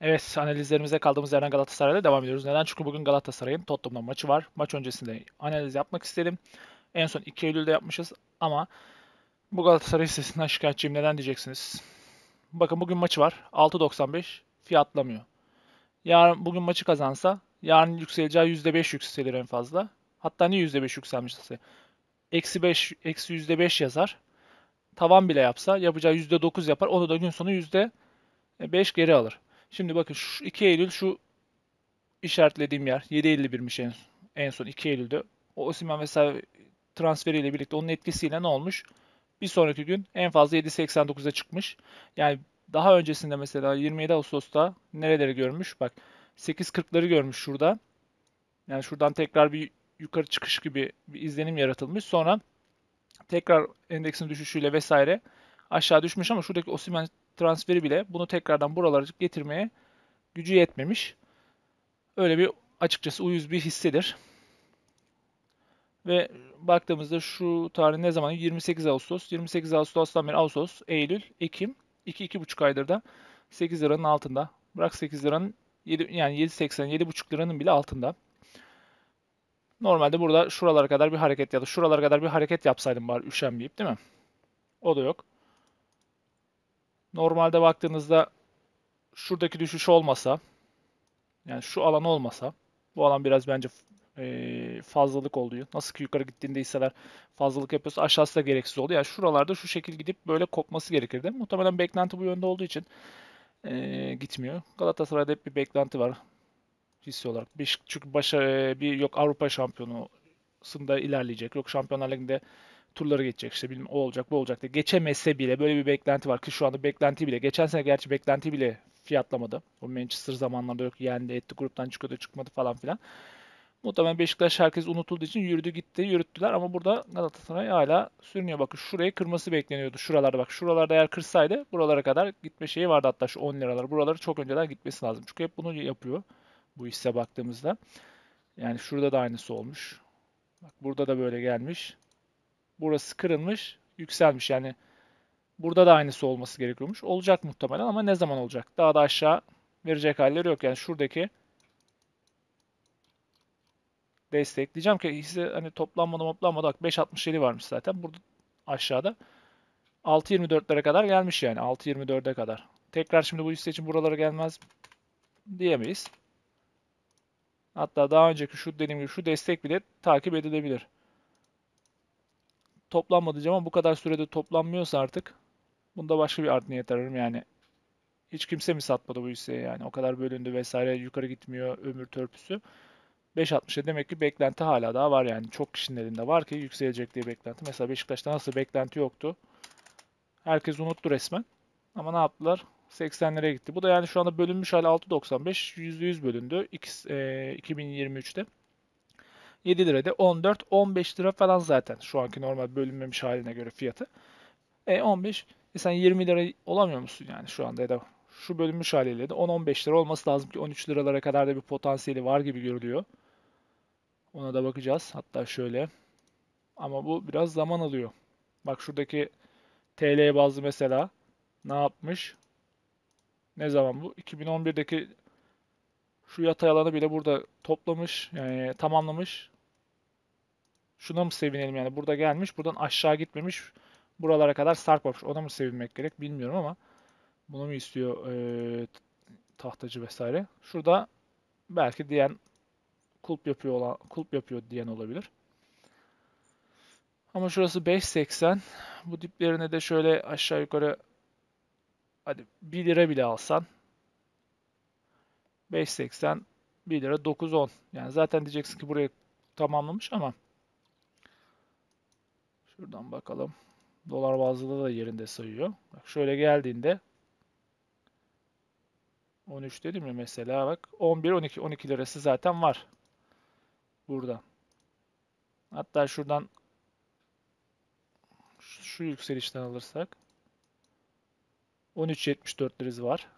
Evet analizlerimize kaldığımız yerden Galatasaray'da devam ediyoruz. Neden? Çünkü bugün Galatasaray'ın Tottenham'la maçı var. Maç öncesinde analiz yapmak istedim. En son 2 Eylül'de yapmışız ama bu Galatasaray sitesinden şikayetçiyim. Neden diyeceksiniz? Bakın bugün maçı var. 6.95 fiyatlamıyor. Yarın bugün maçı kazansa yarın yükseleceği %5 yükselir en fazla. Hatta niye %5 yükselmişse? Eksi 5, eksi %5 yazar. Tavan bile yapsa yapacağı %9 yapar. Onu da gün sonu %5 geri alır. Şimdi bakın şu 2 Eylül şu işaretlediğim yer 7.51'miş en, en son 2 Eylül'de. O Osimhen vesaire transferiyle birlikte onun etkisiyle ne olmuş? Bir sonraki gün en fazla 7.89'a çıkmış. Yani daha öncesinde mesela 27 Ağustos'ta nereleri görmüş? Bak 8.40'ları görmüş şurada. Yani şuradan tekrar bir yukarı çıkış gibi bir izlenim yaratılmış. Sonra tekrar endeksin düşüşüyle vesaire aşağı düşmüş ama şuradaki Osimhen transferi bile bunu tekrardan buralara getirmeye gücü yetmemiş. Öyle bir açıkçası uyuz bir hissedir. Ve baktığımızda şu tarih ne zaman? 28 Ağustos. 28 Ağustos'tan beri Ağustos, Eylül, Ekim. 2-2,5 aydır da 8 liranın altında. Bırak 8 liranın 7, yani 7.80, 7,5 liranın bile altında. Normalde burada şuralara kadar bir hareket ya da şuralara kadar bir hareket yapsaydım bari üşenmeyip değil mi? O da yok. Normalde baktığınızda şuradaki düşüş olmasa yani şu alan olmasa bu alan biraz bence e, fazlalık oluyor. Nasıl ki yukarı gittiğinde hisseler fazlalık yapıyorsa aşağısı da gereksiz oluyor. Yani şuralarda şu şekil gidip böyle kopması gerekirdi. Muhtemelen beklenti bu yönde olduğu için e, gitmiyor. Galatasaray'da hep bir beklenti var hissi olarak. çünkü başa, e, bir yok Avrupa şampiyonu sında ilerleyecek. Yok Şampiyonlar Ligi'nde turları geçecek işte bilmem o olacak bu olacak diye. Geçemese bile böyle bir beklenti var ki şu anda beklenti bile. Geçen sene gerçi beklenti bile fiyatlamadı. O Manchester zamanlarında yok yendi etti gruptan çıkıyordu çıkmadı falan filan. Muhtemelen Beşiktaş herkes unutulduğu için yürüdü gitti yürüttüler ama burada Galatasaray hala sürünüyor. Bakın şuraya kırması bekleniyordu şuralarda bak şuralarda eğer kırsaydı buralara kadar gitme şeyi vardı hatta şu 10 liralar buraları çok önceden gitmesi lazım. Çünkü hep bunu yapıyor bu hisse baktığımızda. Yani şurada da aynısı olmuş. Bak burada da böyle gelmiş. Burası kırılmış, yükselmiş. Yani burada da aynısı olması gerekiyormuş. Olacak muhtemelen ama ne zaman olacak? Daha da aşağı verecek halleri yok. Yani şuradaki destek. Diyeceğim ki hisse hani toplanmadı toplanmadı. Bak 5.67 varmış zaten. Burada aşağıda. 6.24'lere kadar gelmiş yani. 6.24'e kadar. Tekrar şimdi bu hisse için buralara gelmez diyemeyiz. Hatta daha önceki şu dediğim gibi şu destek bile takip edilebilir toplanmadı diyeceğim ama bu kadar sürede toplanmıyorsa artık bunda başka bir art niyet ararım yani. Hiç kimse mi satmadı bu hisseye yani o kadar bölündü vesaire yukarı gitmiyor ömür törpüsü. 5.60'a e demek ki beklenti hala daha var yani çok kişinin elinde var ki yükselecek diye beklenti. Mesela Beşiktaş'ta nasıl beklenti yoktu. Herkes unuttu resmen. Ama ne yaptılar? 80'lere gitti. Bu da yani şu anda bölünmüş hala 6.95 %100 bölündü. 2023'te. 7 lirada 14, 15 lira falan zaten şu anki normal bölünmemiş haline göre fiyatı. E 15, e sen 20 lira olamıyor musun yani şu anda ya da şu bölünmüş haliyle de 10-15 lira olması lazım ki 13 liralara kadar da bir potansiyeli var gibi görülüyor. Ona da bakacağız. Hatta şöyle. Ama bu biraz zaman alıyor. Bak şuradaki TL bazlı mesela ne yapmış? Ne zaman bu? 2011'deki şu yatay alanı bile burada toplamış, yani tamamlamış. Şuna mı sevinelim yani? Burada gelmiş, buradan aşağı gitmemiş. Buralara kadar sarkmamış. Ona mı sevinmek gerek bilmiyorum ama bunu mu istiyor e, tahtacı vesaire. Şurada belki diyen kulp yapıyor olan kulp yapıyor diyen olabilir. Ama şurası 5.80. Bu diplerine de şöyle aşağı yukarı hadi 1 lira bile alsan 5.80 1 lira 9.10. Yani zaten diyeceksin ki buraya tamamlamış ama Şuradan bakalım. Dolar bazlı da yerinde sayıyor. Bak şöyle geldiğinde 13 dedim ya mesela bak 11 12 12 lirası zaten var. Buradan. Hatta şuradan şu, yükselişten alırsak 13.74 lirası var.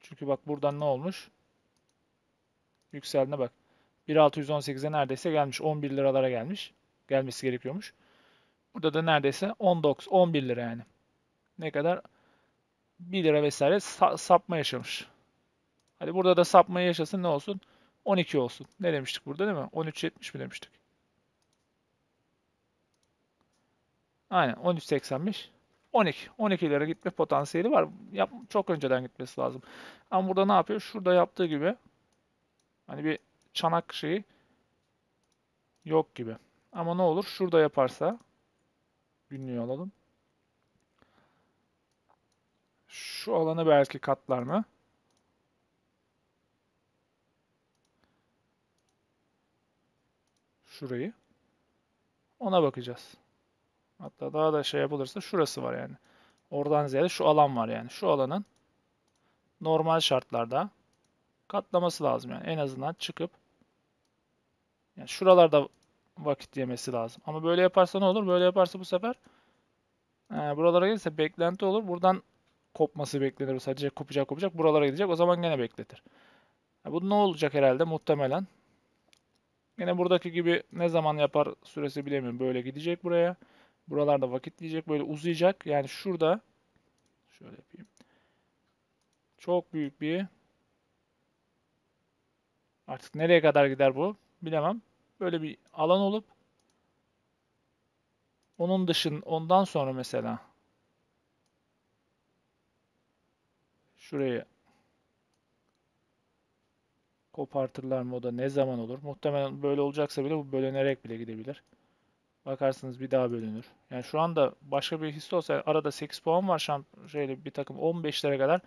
Çünkü bak buradan ne olmuş? Yükselene bak. 1.618'e neredeyse gelmiş. 11 liralara gelmiş. Gelmesi gerekiyormuş. Burada da neredeyse 19, 11 lira yani. Ne kadar? 1 lira vesaire sapma yaşamış. Hadi burada da sapmayı yaşasın ne olsun? 12 olsun. Ne demiştik burada değil mi? 13.70 mi demiştik? Aynen 13.85. 12. 12 lira gitme potansiyeli var. Yap, çok önceden gitmesi lazım. Ama burada ne yapıyor? Şurada yaptığı gibi hani bir çanak şeyi yok gibi. Ama ne olur şurada yaparsa günlüğü alalım. Şu alanı belki katlar mı? Şurayı. Ona bakacağız. Hatta daha da şey yapılırsa şurası var yani. Oradan ziyade şu alan var yani. Şu alanın normal şartlarda katlaması lazım yani. En azından çıkıp yani şuralarda vakit yemesi lazım. Ama böyle yaparsa ne olur? Böyle yaparsa bu sefer e, buralara gelirse beklenti olur. Buradan kopması beklenir. Sadece kopacak kopacak. Buralara gidecek. O zaman gene bekletir. Yani e, bu ne olacak herhalde muhtemelen. Yine buradaki gibi ne zaman yapar süresi bilemiyorum. Böyle gidecek buraya. Buralarda vakit diyecek. Böyle uzayacak. Yani şurada şöyle yapayım. Çok büyük bir artık nereye kadar gider bu? bilemem. Böyle bir alan olup onun dışın ondan sonra mesela şuraya kopartırlar mı o da ne zaman olur? Muhtemelen böyle olacaksa bile bu bölünerek bile gidebilir. Bakarsınız bir daha bölünür. Yani şu anda başka bir hisse olsa arada 8 puan var şamp şeyle bir takım 15'lere kadar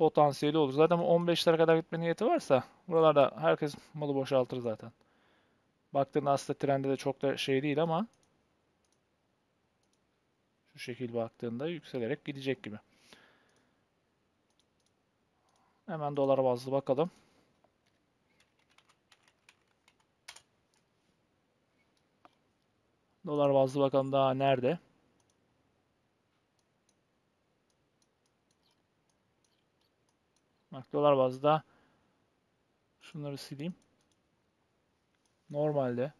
potansiyeli olur. Zaten 15'lere kadar gitme niyeti varsa buralarda herkes malı boşaltır zaten. Baktığında aslında trende de çok da şey değil ama şu şekil baktığında yükselerek gidecek gibi. Hemen dolar bazlı bakalım. Dolar bazlı bakalım daha nerede? dolar bazda şunları sileyim. Normalde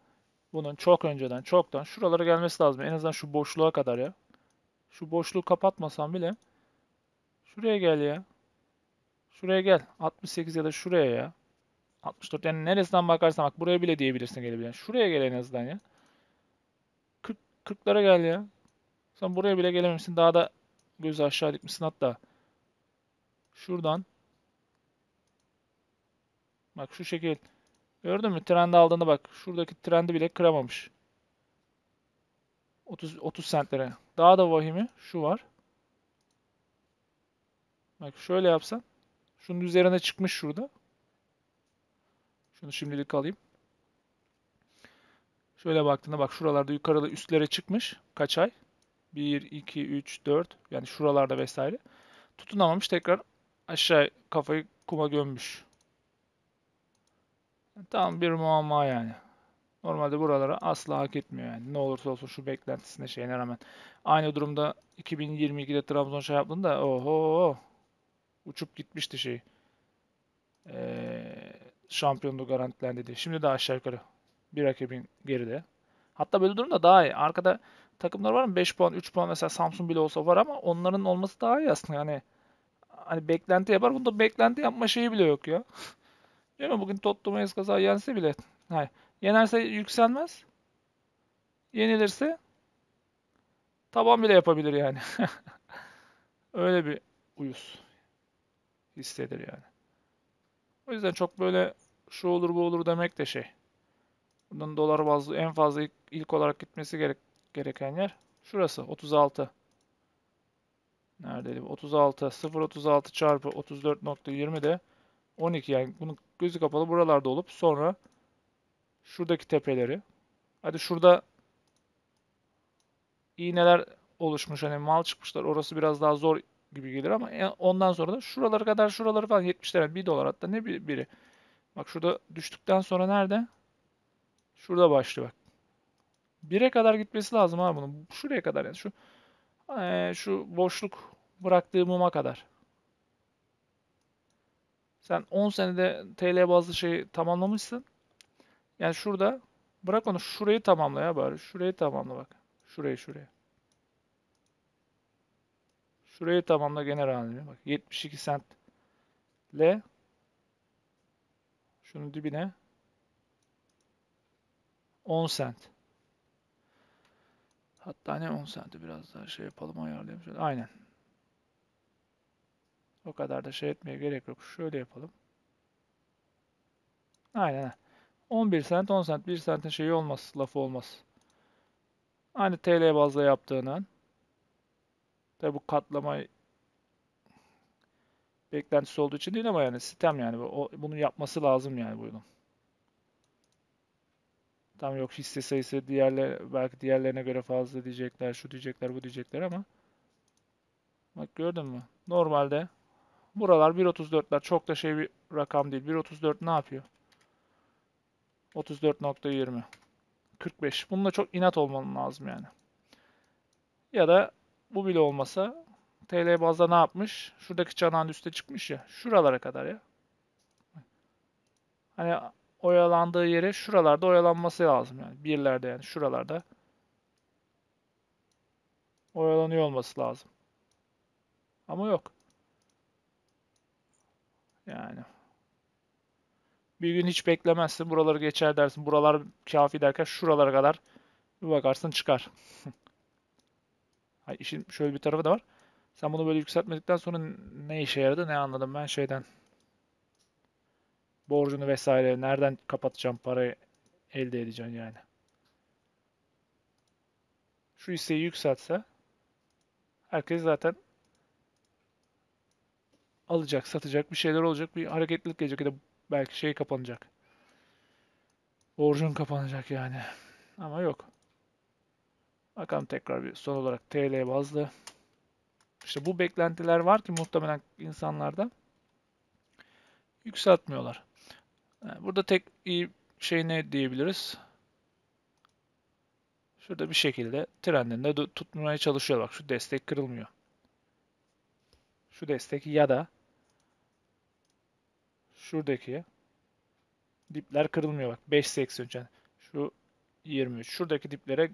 bunun çok önceden, çoktan şuralara gelmesi lazım. En azından şu boşluğa kadar ya. Şu boşluğu kapatmasam bile şuraya gel ya. Şuraya gel. 68 ya da şuraya ya. 64 yani neresinden bakarsan bak buraya bile diyebilirsin gelebilen. Şuraya gel en azından ya. 40 40'lara gel ya. Sen buraya bile gelememişsin. Daha da gözü aşağı dikmişsin hatta. Şuradan Bak şu şekil. Gördün mü? trendi aldığında bak. Şuradaki trendi bile kıramamış. 30, 30 sentlere. Daha da vahimi şu var. Bak şöyle yapsan. Şunun üzerine çıkmış şurada. Şunu şimdilik alayım. Şöyle baktığında bak şuralarda yukarıda üstlere çıkmış. Kaç ay? 1, 2, 3, 4. Yani şuralarda vesaire. Tutunamamış tekrar aşağı kafayı kuma gömmüş. Tam bir muamma yani. Normalde buralara asla hak etmiyor yani. Ne olursa olsun şu beklentisine şeyine rağmen. Aynı durumda 2022'de Trabzon şey yaptığında oho uçup gitmişti şey. Ee, şampiyonluğu garantilendi diye. Şimdi de aşağı yukarı bir rakibin geride. Hatta böyle durumda daha iyi. Arkada takımlar var mı? 5 puan, 3 puan mesela Samsung bile olsa var ama onların olması daha iyi aslında. Yani hani beklenti yapar. Bunda beklenti yapma şeyi bile yok ya. Değil mi? Bugün Tottenham'a kaza yense bile. Hayır. Yenerse yükselmez. Yenilirse taban bile yapabilir yani. Öyle bir uyuz hissedir yani. O yüzden çok böyle şu olur bu olur demek de şey. Bunun dolar bazlı en fazla ilk, ilk olarak gitmesi gerek, gereken yer şurası 36. Neredeydi? 36 0.36 çarpı 34.20 de 12 yani bunun gözü kapalı buralarda olup sonra şuradaki tepeleri hadi şurada iğneler oluşmuş hani mal çıkmışlar orası biraz daha zor gibi gelir ama ondan sonra da şuralara kadar şuraları falan 70 lira 1 dolar hatta ne biri. Bak şurada düştükten sonra nerede? Şurada başlıyor bak. 1'e kadar gitmesi lazım ha bunun. Şuraya kadar yani şu e, şu boşluk bıraktığı muma kadar. Sen 10 senede TL bazlı şeyi tamamlamışsın. Yani şurada bırak onu şurayı tamamla ya bari. Şurayı tamamla bak. Şurayı şuraya. Şurayı tamamla genel halini. Bak 72 sent L Şunu dibine 10 sent. Hatta ne 10 senti biraz daha şey yapalım ayarlayalım. Şöyle. Aynen. O kadar da şey etmeye gerek yok. Şöyle yapalım. Aynen. 11 sent 10 sent 1 sentin şeyi olmaz. Lafı olmaz. Aynı TL bazda yaptığının. Tabi bu katlama beklentisi olduğu için değil ama yani sistem yani. O, bunu yapması lazım yani bu yılın. Tam yok hisse sayısı diğerler belki diğerlerine göre fazla diyecekler, şu diyecekler, bu diyecekler ama bak gördün mü? Normalde Buralar 1.34'ler çok da şey bir rakam değil. 1.34 ne yapıyor? 34.20 45. Bununla çok inat olman lazım yani. Ya da bu bile olmasa TL bazda ne yapmış? Şuradaki çanağın üstte çıkmış ya. Şuralara kadar ya. Hani oyalandığı yere şuralarda oyalanması lazım yani. Birlerde yani şuralarda oyalanıyor olması lazım. Ama yok. Yani. Bir gün hiç beklemezsin. Buraları geçer dersin. Buralar kafi derken şuralara kadar bir bakarsın çıkar. Hayır, işin şöyle bir tarafı da var. Sen bunu böyle yükseltmedikten sonra ne işe yaradı ne anladım ben şeyden. Borcunu vesaire nereden kapatacağım parayı elde edeceğim yani. Şu hisseyi yükseltse herkes zaten alacak, satacak, bir şeyler olacak, bir hareketlilik gelecek ya da belki şey kapanacak. Borcun kapanacak yani. Ama yok. Bakalım tekrar bir son olarak TL bazlı. İşte bu beklentiler var ki muhtemelen insanlarda yükseltmiyorlar. Ee, burada tek iyi şey ne diyebiliriz? Şurada bir şekilde trendinde tutmaya çalışıyor. Bak şu destek kırılmıyor. Şu destek ya da Şuradaki Dipler kırılmıyor bak. 5.83 yani Şu 23. Şuradaki diplere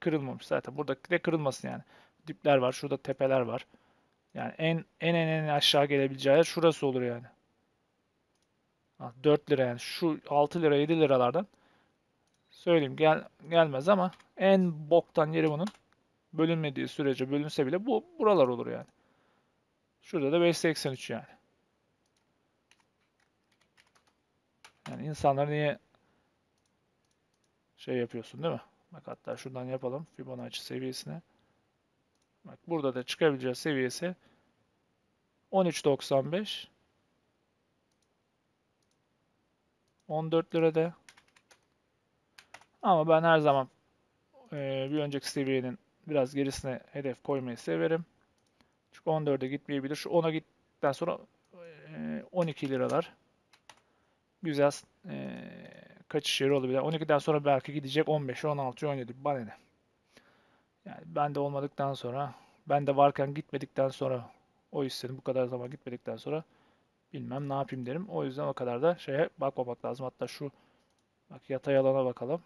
kırılmamış zaten. Buradaki de kırılmasın yani. Dipler var. Şurada tepeler var. Yani en en en, en aşağı gelebileceği yer şurası olur yani. 4 lira yani şu 6 lira 7 liralardan söyleyeyim gel gelmez ama en boktan yeri bunun bölünmediği sürece bölünse bile bu buralar olur yani. Şurada da 5.83 yani. Yani insanlar niye şey yapıyorsun değil mi? Bak hatta şuradan yapalım Fibonacci seviyesine. Bak burada da çıkabileceği seviyesi 13.95 14 lirada. Ama ben her zaman e, bir önceki seviyenin biraz gerisine hedef koymayı severim. Çünkü 14'e gitmeyebilir. Şu 10'a gittikten sonra e, 12 liralar güzel e, kaçış yeri olabilir. 12'den sonra belki gidecek 15'e 16'ya 17 bana ne. Yani ben de olmadıktan sonra ben de varken gitmedikten sonra o istedim bu kadar zaman gitmedikten sonra bilmem ne yapayım derim. O yüzden o kadar da şeye bakmamak lazım. Hatta şu bak yatay alana bakalım.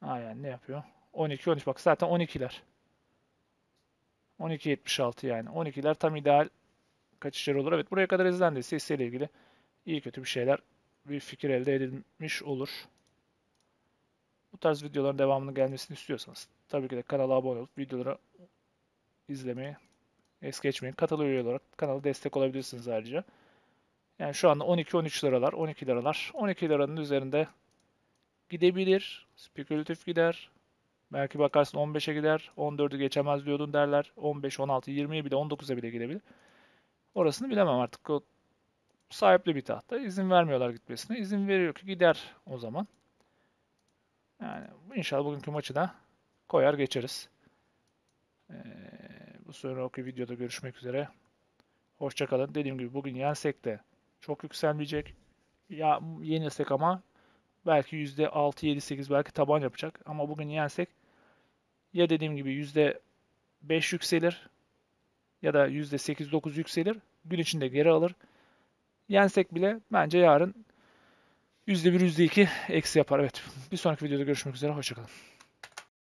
Ha yani ne yapıyor? 12 13 bak zaten 12'ler. 12.76 yani. 12'ler tam ideal kaçışlar olur. Evet buraya kadar izlendiyse hisseyle ilgili iyi kötü bir şeyler, bir fikir elde edilmiş olur. Bu tarz videoların devamının gelmesini istiyorsanız tabii ki de kanala abone olup videoları izlemeyi es geçmeyin. Katıl üye olarak kanala destek olabilirsiniz ayrıca. Yani şu anda 12-13 liralar, 12 liralar, 12 liranın üzerinde gidebilir. Spekülatif gider. Belki bakarsın 15'e gider, 14'ü geçemez diyordun derler. 15, 16, 20'ye bile 19'a bile gidebilir. Orasını bilemem artık. O sahipli bir tahta. İzin vermiyorlar gitmesine. İzin veriyor ki gider o zaman. Yani inşallah bugünkü maçı da koyar geçeriz. Ee, bu sonraki videoda görüşmek üzere. Hoşçakalın. Dediğim gibi bugün yensek de çok yükselmeyecek. Ya yenilsek ama belki %6, 7, 8 belki taban yapacak. Ama bugün yensek ya dediğim gibi %5 yükselir ya da %8-9 yükselir. Gün içinde geri alır. Yensek bile bence yarın %1-%2 eksi yapar. Evet bir sonraki videoda görüşmek üzere. Hoşçakalın.